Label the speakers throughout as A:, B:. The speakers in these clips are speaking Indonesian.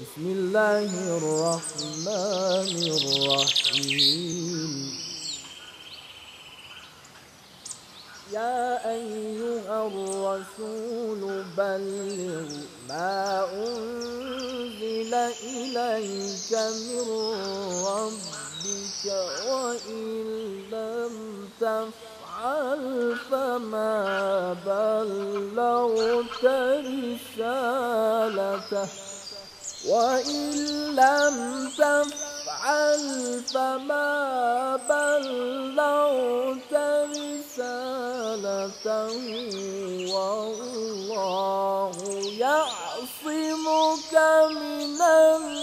A: بسم الله الرحمن الرحيم يا أيها الرسول بلغ ما أنزل إليك من ربك وإن لم تفعل فما بلغت رسالته وإن لم تفعل فما بلغت رسالته والله يعصمك من الناس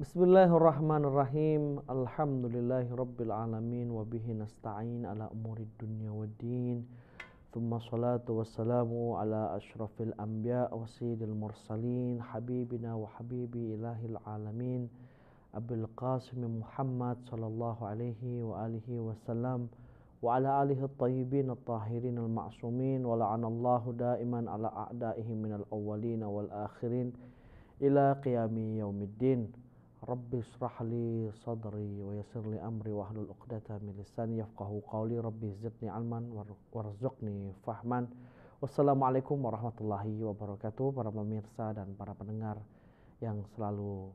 A: بسم الله الرحمن الرحيم الحمد لله رب العالمين وبه نستعين على أمور الدنيا والدين ثم صلاة والسلام على أشرف الأنبياء وسيد المرسلين حبيبنا وحبيب إله العالمين أبي القاسم محمد صلى الله عليه وآله وسلم وعلى آله الطيبين الطاهرين المعصومين ولعن الله دائما على أعدائه من الأولين والآخرين إلى قيام يوم الدين Rabbi srahli sadri wa yassirli amri wa hlul uqdata min lisani yafqahu qawli Rabbi zidni alman warzuqni fahman Wassalamualaikum warahmatullahi wabarakatuh para pemirsa dan para pendengar yang selalu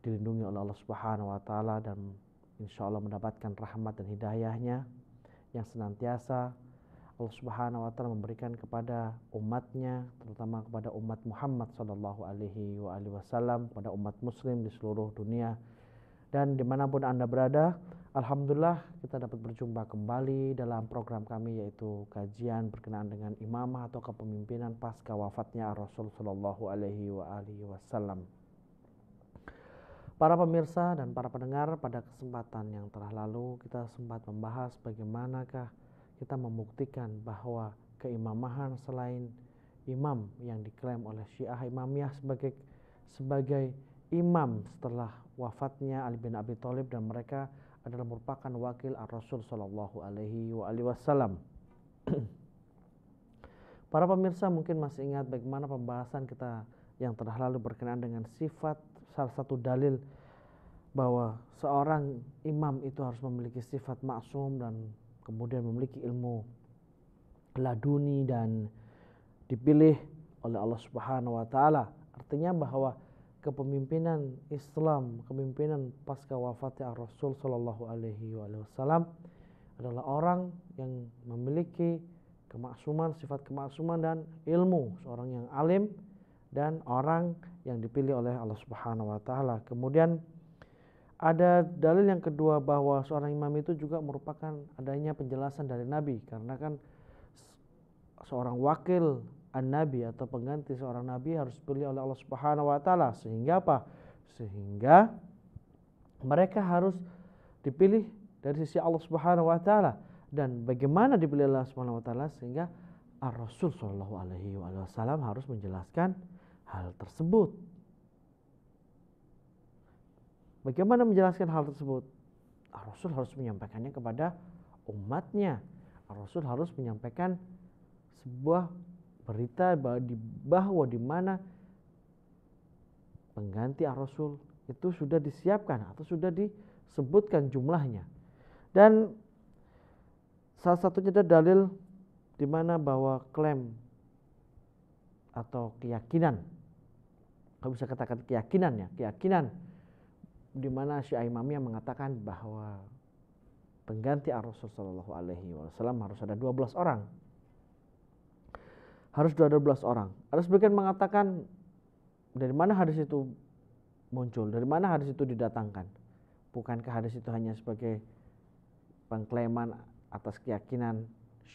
A: dilindungi oleh Allah Subhanahu wa taala dan insya Allah mendapatkan rahmat dan hidayahnya yang senantiasa Allah Subhanahu wa taala memberikan kepada umatnya terutama kepada umat Muhammad sallallahu alaihi wa alihi wasallam pada umat muslim di seluruh dunia dan dimanapun Anda berada Alhamdulillah kita dapat berjumpa kembali dalam program kami yaitu kajian berkenaan dengan imamah atau kepemimpinan pasca wafatnya Rasul Shallallahu Alaihi Wasallam. Para pemirsa dan para pendengar, pada kesempatan yang telah lalu kita sempat membahas bagaimanakah kita membuktikan bahwa keimamahan selain imam yang diklaim oleh Syiah Imamiyah sebagai sebagai imam setelah wafatnya Ali bin Abi Thalib dan mereka adalah merupakan wakil Rasul Shallallahu Alaihi Wasallam. Para pemirsa mungkin masih ingat bagaimana pembahasan kita yang telah lalu berkenaan dengan sifat salah satu dalil bahwa seorang imam itu harus memiliki sifat maksum dan kemudian memiliki ilmu laduni dan dipilih oleh Allah Subhanahu wa taala. Artinya bahwa kepemimpinan Islam, kepemimpinan pasca wafatnya Rasul sallallahu alaihi wasallam adalah orang yang memiliki kemaksuman, sifat kemaksuman dan ilmu, seorang yang alim dan orang yang dipilih oleh Allah Subhanahu wa taala. Kemudian ada dalil yang kedua bahwa seorang imam itu juga merupakan adanya penjelasan dari nabi karena kan seorang wakil an-nabi atau pengganti seorang nabi harus dipilih oleh Allah Subhanahu wa taala sehingga apa? Sehingga mereka harus dipilih dari sisi Allah Subhanahu wa taala dan bagaimana dipilih Allah Subhanahu wa taala sehingga Ar-Rasul sallallahu alaihi wasallam harus menjelaskan hal tersebut. Bagaimana menjelaskan hal tersebut? Rasul harus menyampaikannya kepada umatnya. Rasul harus menyampaikan sebuah berita bahwa di mana pengganti Rasul itu sudah disiapkan atau sudah disebutkan jumlahnya. Dan salah satunya ada dalil di mana bahwa klaim atau keyakinan, kalau bisa katakan keyakinannya, keyakinan ya, di mana Syiah yang mengatakan bahwa pengganti Rasul Shallallahu Alaihi Wasallam harus ada 12 orang. Harus ada belas orang. Ada sebagian mengatakan dari mana hadis itu muncul, dari mana hadis itu didatangkan. Bukankah hadis itu hanya sebagai pengklaiman atas keyakinan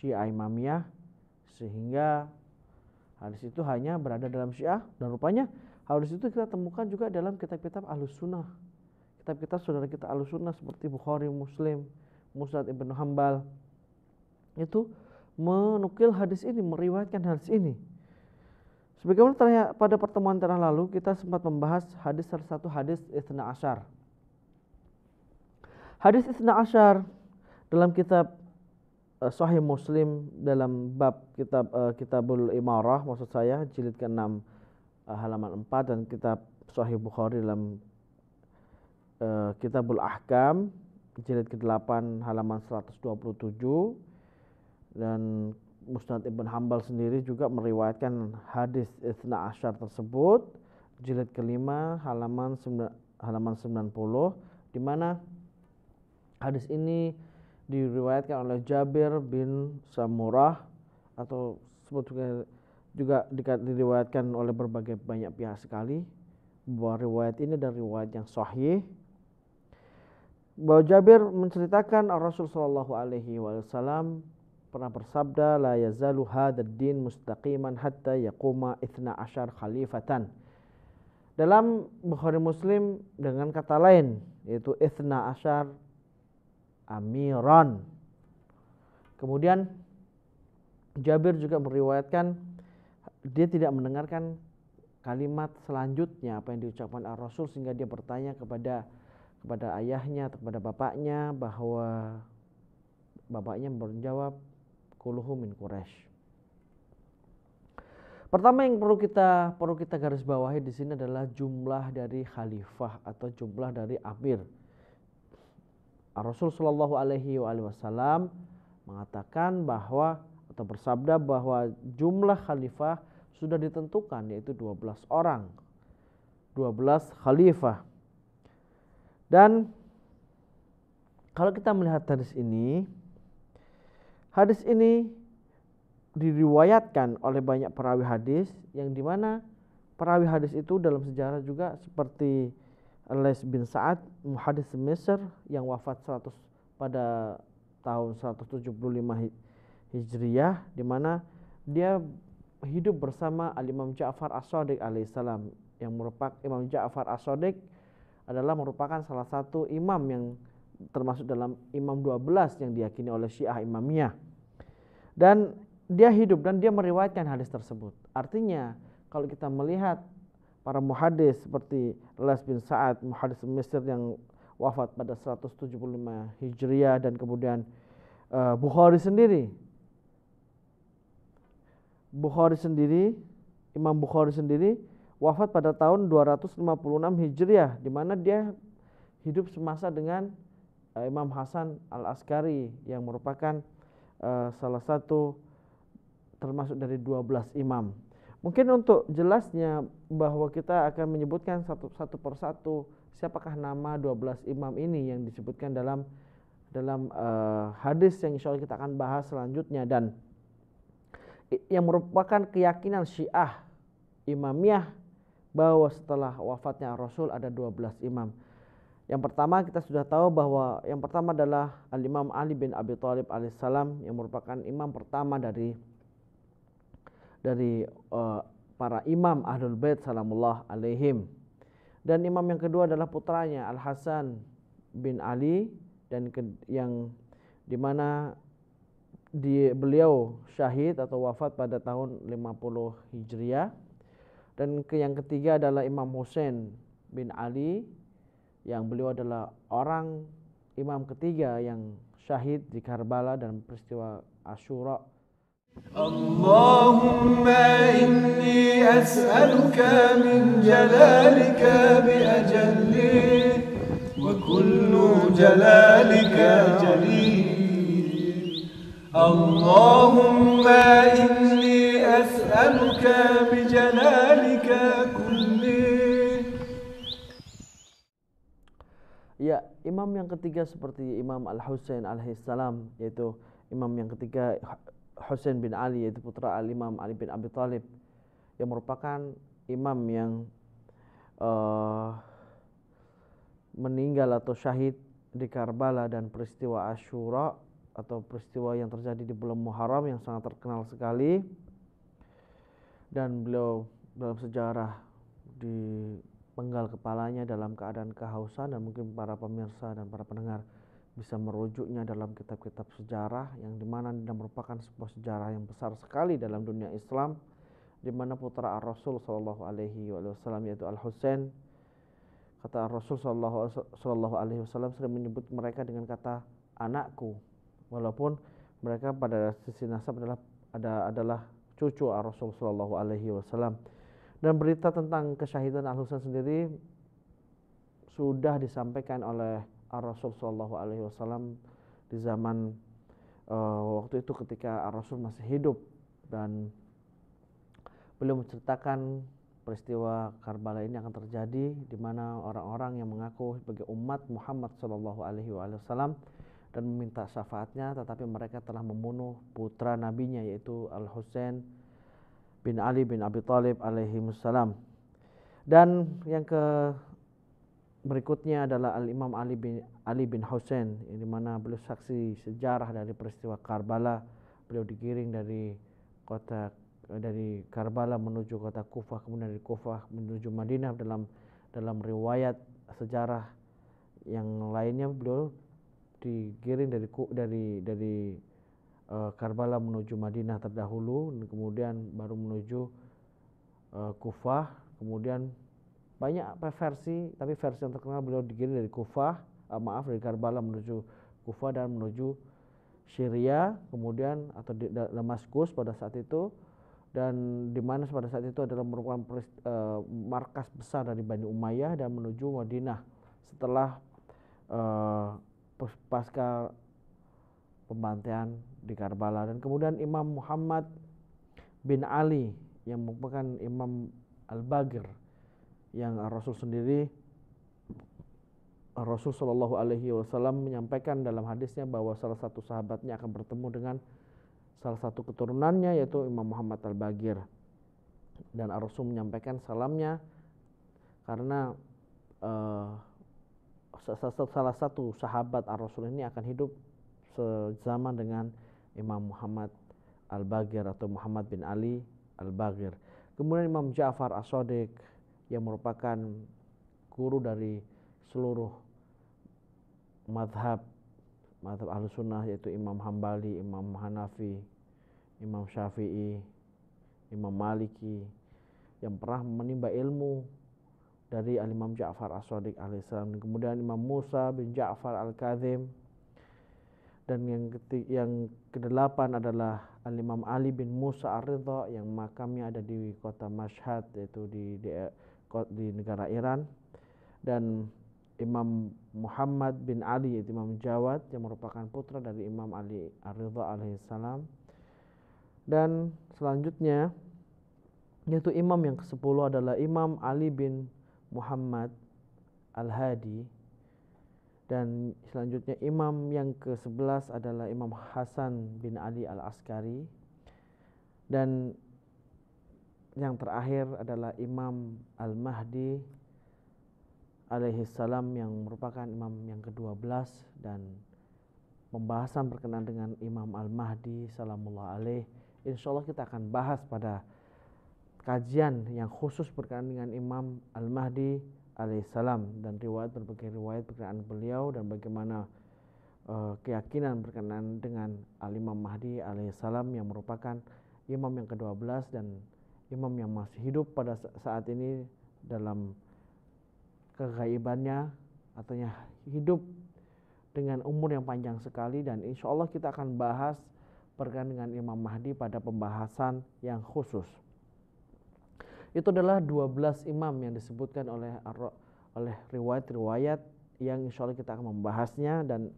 A: Syiah Imamiyah sehingga hadis itu hanya berada dalam Syiah dan rupanya hadis itu kita temukan juga dalam kitab-kitab Ahlus Sunnah kitab kita saudara kita sunnah seperti Bukhari, Muslim, Musnad Ibn Hambal itu menukil hadis ini, meriwayatkan hadis ini. Sebagaimana terakhir, pada pertemuan terakhir lalu kita sempat membahas hadis salah satu hadis Isna Ashar. Hadis Isna Ashar dalam kitab uh, Sahih Muslim dalam bab kitab uh, Kitabul Imarah maksud saya jilid ke-6 uh, eh, halaman 4 dan kitab Sahih Bukhari dalam uh, Kitabul Ahkam jilid ke-8 halaman 127 dan Musnad Ibn Hambal sendiri juga meriwayatkan hadis Ithna Asyar tersebut jilid kelima halaman halaman 90 di mana hadis ini diriwayatkan oleh Jabir bin Samurah atau sebut juga diriwayatkan oleh berbagai banyak pihak sekali bahwa riwayat ini dari riwayat yang sahih bahwa Jabir menceritakan Rasul Shallallahu Alaihi Wasallam pernah bersabda la yazalu hadad din mustaqiman hatta yaquma itsna ashar khalifatan dalam Bukhari Muslim dengan kata lain yaitu itsna ashar amiran kemudian Jabir juga meriwayatkan dia tidak mendengarkan kalimat selanjutnya apa yang diucapkan Rasul sehingga dia bertanya kepada kepada ayahnya atau kepada bapaknya bahwa bapaknya menjawab kuluhu min Quraisy. Pertama yang perlu kita perlu kita garis bawahi di sini adalah jumlah dari khalifah atau jumlah dari amir. Rasul Shallallahu Alaihi Wasallam mengatakan bahwa atau bersabda bahwa jumlah khalifah sudah ditentukan yaitu 12 orang. 12 khalifah. Dan kalau kita melihat hadis ini, hadis ini diriwayatkan oleh banyak perawi hadis yang dimana perawi hadis itu dalam sejarah juga seperti Les bin Sa'ad muhadis Mesir yang wafat 100 pada tahun 175 hijriyah, di mana dia hidup bersama Al Imam Ja'far As-Shadiq Salam yang merupakan Imam Ja'far as sadiq adalah merupakan salah satu imam yang termasuk dalam imam 12 yang diyakini oleh Syiah Imamiyah. Dan dia hidup dan dia meriwayatkan hadis tersebut. Artinya kalau kita melihat para muhadis seperti Las bin Sa'ad, muhadis Mesir yang wafat pada 175 Hijriah dan kemudian uh, Bukhari sendiri. Bukhari sendiri, Imam Bukhari sendiri wafat pada tahun 256 Hijriah di mana dia hidup semasa dengan uh, Imam Hasan Al Askari yang merupakan uh, salah satu termasuk dari 12 imam. Mungkin untuk jelasnya bahwa kita akan menyebutkan satu satu persatu siapakah nama 12 imam ini yang disebutkan dalam dalam uh, hadis yang insya Allah kita akan bahas selanjutnya dan yang merupakan keyakinan Syiah Imamiyah bahwa setelah wafatnya Rasul ada 12 imam. Yang pertama kita sudah tahu bahwa yang pertama adalah Al-Imam Ali bin Abi Thalib alaihissalam yang merupakan imam pertama dari dari uh, para imam Ahlul Bait salamullah alaihim. Dan imam yang kedua adalah putranya Al Hasan bin Ali dan ke, yang dimana di beliau syahid atau wafat pada tahun 50 Hijriah dan ke yang ketiga adalah Imam Hussein bin Ali yang beliau adalah orang imam ketiga yang syahid di Karbala dan peristiwa Ashura. Allahumma inni as'aluka min jalalika bi ajalli wa kullu jalalika jalil. Allahumma inni بجلالك كله Ya, imam yang ketiga seperti Imam Al-Husain alaihissalam yaitu imam yang ketiga Husain bin Ali yaitu putra Al-Imam Ali bin Abi Thalib yang merupakan imam yang eh, meninggal atau syahid di Karbala dan peristiwa Ashura atau peristiwa yang terjadi di bulan Muharram yang sangat terkenal sekali dan beliau dalam sejarah di penggal kepalanya dalam keadaan kehausan dan mungkin para pemirsa dan para pendengar bisa merujuknya dalam kitab-kitab sejarah yang dimana merupakan sebuah sejarah yang besar sekali dalam dunia Islam di mana putra Ar Rasul Shallallahu Alaihi Wasallam yaitu Al Husain kata Ar Rasul Shallallahu Alaihi Wasallam sering menyebut mereka dengan kata anakku walaupun mereka pada sisi nasab adalah ada adalah cucu ah, Rasul Shallallahu Alaihi Wasallam. Dan berita tentang kesyahidan Al Husain sendiri sudah disampaikan oleh ah, Rasul Shallallahu Alaihi Wasallam di zaman uh, waktu itu ketika ah, Rasul masih hidup dan belum menceritakan peristiwa Karbala ini akan terjadi di mana orang-orang yang mengaku sebagai umat Muhammad Shallallahu Alaihi Wasallam dan meminta syafaatnya tetapi mereka telah membunuh putra nabinya yaitu Al Husain bin Ali bin Abi Thalib alaihi Dan yang ke berikutnya adalah Al Imam Ali bin Ali bin Husain di mana beliau saksi sejarah dari peristiwa Karbala. Beliau digiring dari kota dari Karbala menuju kota Kufah kemudian dari Kufah menuju Madinah dalam dalam riwayat sejarah yang lainnya beliau digiring dari dari dari uh, eh, Karbala menuju Madinah terdahulu, kemudian baru menuju uh, Kufah, kemudian banyak versi, tapi versi yang terkenal beliau digiring dari Kufah, uh, maaf dari Karbala menuju Kufah dan menuju Syria, kemudian atau di Damaskus pada saat itu dan di mana pada saat itu adalah merupakan uh, markas besar dari Bani Umayyah dan menuju Madinah setelah pasca pembantaian di Karbala dan kemudian Imam Muhammad bin Ali yang merupakan Imam Al-Bagir yang Rasul sendiri Rasul Shallallahu Alaihi Wasallam menyampaikan dalam hadisnya bahwa salah satu sahabatnya akan bertemu dengan salah satu keturunannya yaitu Imam Muhammad Al-Bagir dan Rasul menyampaikan salamnya karena uh, salah satu sahabat Al rasul ini akan hidup sezaman dengan Imam Muhammad al Bagir atau Muhammad bin Ali al Bagir. Kemudian Imam Ja'far As-Sadiq yang merupakan guru dari seluruh madhab madhab ahlu sunnah yaitu Imam Hambali, Imam Hanafi, Imam Syafi'i, Imam Maliki yang pernah menimba ilmu dari Al Imam Ja'far As-Sadiq alaihissalam kemudian Imam Musa bin Ja'far Al-Kazim dan yang ketiga, yang kedelapan adalah Al Imam Ali bin Musa Ar-Ridha yang makamnya ada di kota Mashhad yaitu di di, di negara Iran dan Imam Muhammad bin Ali yaitu Imam Jawad yang merupakan putra dari Imam Ali Ar-Ridha alaihissalam dan selanjutnya yaitu imam yang ke-10 adalah Imam Ali bin Muhammad Al-Hadi dan selanjutnya imam yang ke-11 adalah Imam Hasan bin Ali Al-Askari dan yang terakhir adalah Imam Al-Mahdi alaihi salam yang merupakan imam yang ke-12 dan pembahasan berkenaan dengan Imam Al-Mahdi salamullah alaih insyaallah kita akan bahas pada kajian yang khusus berkaitan dengan Imam Al-Mahdi alaihissalam dan riwayat berbagai riwayat berkenaan beliau dan bagaimana uh, keyakinan berkenaan dengan Al-Imam Mahdi alaihissalam yang merupakan imam yang ke-12 dan imam yang masih hidup pada saat ini dalam kegaibannya yang hidup dengan umur yang panjang sekali dan insya Allah kita akan bahas berkaitan dengan Imam Mahdi pada pembahasan yang khusus itu adalah 12 imam yang disebutkan oleh oleh riwayat-riwayat yang insya Allah kita akan membahasnya dan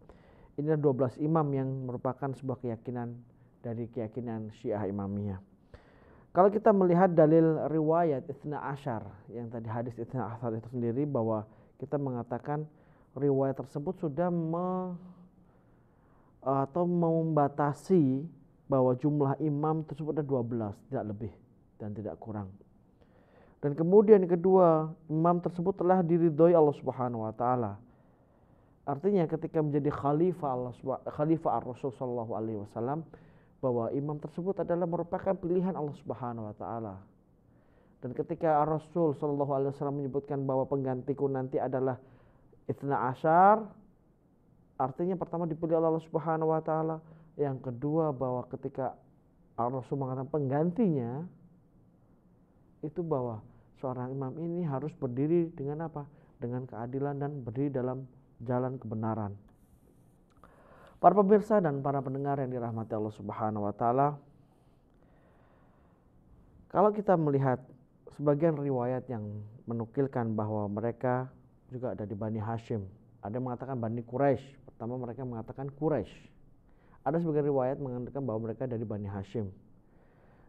A: ini adalah 12 imam yang merupakan sebuah keyakinan dari keyakinan Syiah Imamiyah. Kalau kita melihat dalil riwayat Itsna Ashar yang tadi hadis Itsna Ashar itu sendiri bahwa kita mengatakan riwayat tersebut sudah me, atau membatasi bahwa jumlah imam tersebut ada 12, tidak lebih dan tidak kurang. Dan kemudian yang kedua, imam tersebut telah diridhoi Allah Subhanahu wa taala. Artinya ketika menjadi khalifah Allah khalifah Ar Rasul sallallahu alaihi wasallam bahwa imam tersebut adalah merupakan pilihan Allah Subhanahu wa taala. Dan ketika Ar Rasul sallallahu alaihi wasallam menyebutkan bahwa penggantiku nanti adalah Itna Asyar artinya pertama dipilih oleh Allah Subhanahu wa taala, yang kedua bahwa ketika Ar Rasul mengatakan penggantinya itu bahwa seorang imam ini harus berdiri dengan apa? Dengan keadilan dan berdiri dalam jalan kebenaran. Para pemirsa dan para pendengar yang dirahmati Allah Subhanahu wa taala, kalau kita melihat sebagian riwayat yang menukilkan bahwa mereka juga ada di Bani Hashim, ada yang mengatakan Bani Quraisy. Pertama mereka mengatakan Quraisy. Ada sebagian riwayat mengatakan bahwa mereka dari Bani Hashim.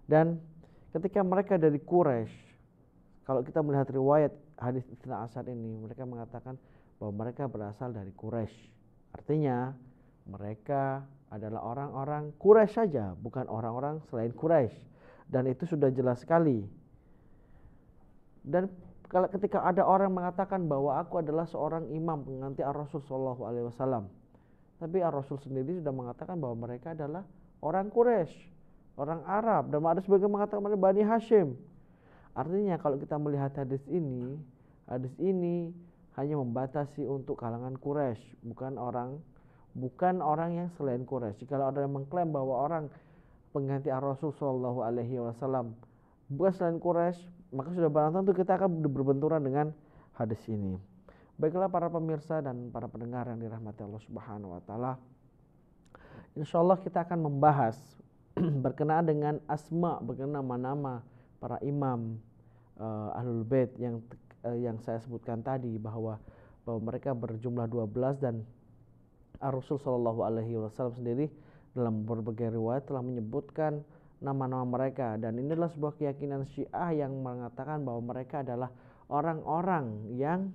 A: Dan ketika mereka dari Quraisy kalau kita melihat riwayat hadis Ibn Asad ini, mereka mengatakan bahwa mereka berasal dari Quraisy. Artinya mereka adalah orang-orang Quraisy saja, bukan orang-orang selain Quraisy. Dan itu sudah jelas sekali. Dan kalau ketika ada orang mengatakan bahwa aku adalah seorang imam pengganti Ar-Rasul Shallallahu alaihi wasallam. Tapi rasul sendiri sudah mengatakan bahwa mereka adalah orang Quraisy, orang Arab dan ada sebagian mengatakan mereka Bani Hashim. Artinya kalau kita melihat hadis ini, hadis ini hanya membatasi untuk kalangan Quraisy, bukan orang bukan orang yang selain Quraisy. Jika ada yang mengklaim bahwa orang pengganti Rasul Shallallahu Alaihi Wasallam bukan selain Quraisy, maka sudah barang tentu kita akan berbenturan dengan hadis ini. Baiklah para pemirsa dan para pendengar yang dirahmati Allah Subhanahu wa taala. insya allah kita akan membahas berkenaan dengan asma, berkenaan nama-nama para imam uh, ahlul bait yang uh, yang saya sebutkan tadi bahwa bahwa mereka berjumlah 12 dan Rasul Shallallahu alaihi wasallam sendiri dalam berbagai riwayat telah menyebutkan nama-nama mereka dan ini adalah sebuah keyakinan Syiah yang mengatakan bahwa mereka adalah orang-orang yang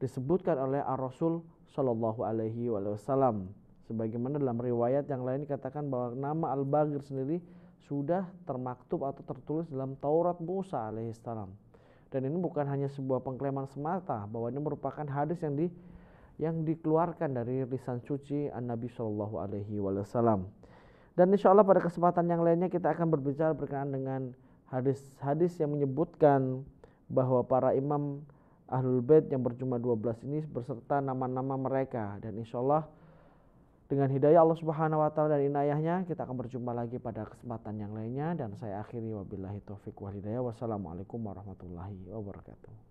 A: disebutkan oleh Ar-Rasul Shallallahu alaihi wasallam sebagaimana dalam riwayat yang lain dikatakan bahwa nama al baghir sendiri sudah termaktub atau tertulis dalam Taurat Musa alaihissalam. Dan ini bukan hanya sebuah pengklaiman semata bahwa ini merupakan hadis yang di yang dikeluarkan dari lisan suci An Nabi Shallallahu Alaihi Wasallam. Dan insya Allah pada kesempatan yang lainnya kita akan berbicara berkenaan dengan hadis-hadis yang menyebutkan bahwa para imam Ahlul Bait yang berjumlah 12 ini berserta nama-nama mereka dan insya Allah dengan hidayah Allah Subhanahu wa taala dan inayahnya kita akan berjumpa lagi pada kesempatan yang lainnya dan saya akhiri wabillahi taufik wal hidayah. Wassalamualaikum warahmatullahi wabarakatuh.